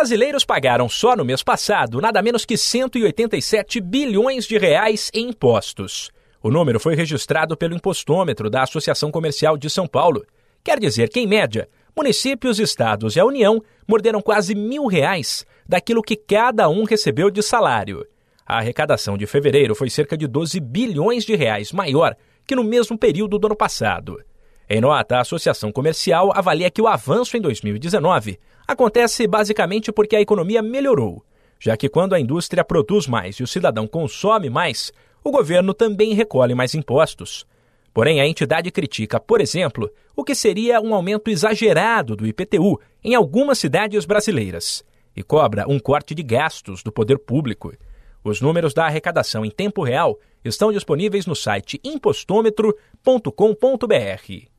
brasileiros pagaram só no mês passado nada menos que 187 bilhões de reais em impostos. O número foi registrado pelo impostômetro da Associação Comercial de São Paulo. Quer dizer que, em média, municípios, estados e a União morderam quase mil reais daquilo que cada um recebeu de salário. A arrecadação de fevereiro foi cerca de 12 bilhões de reais maior que no mesmo período do ano passado. Em nota, a Associação Comercial avalia que o avanço em 2019 acontece basicamente porque a economia melhorou, já que quando a indústria produz mais e o cidadão consome mais, o governo também recolhe mais impostos. Porém, a entidade critica, por exemplo, o que seria um aumento exagerado do IPTU em algumas cidades brasileiras e cobra um corte de gastos do poder público. Os números da arrecadação em tempo real estão disponíveis no site impostômetro.com.br.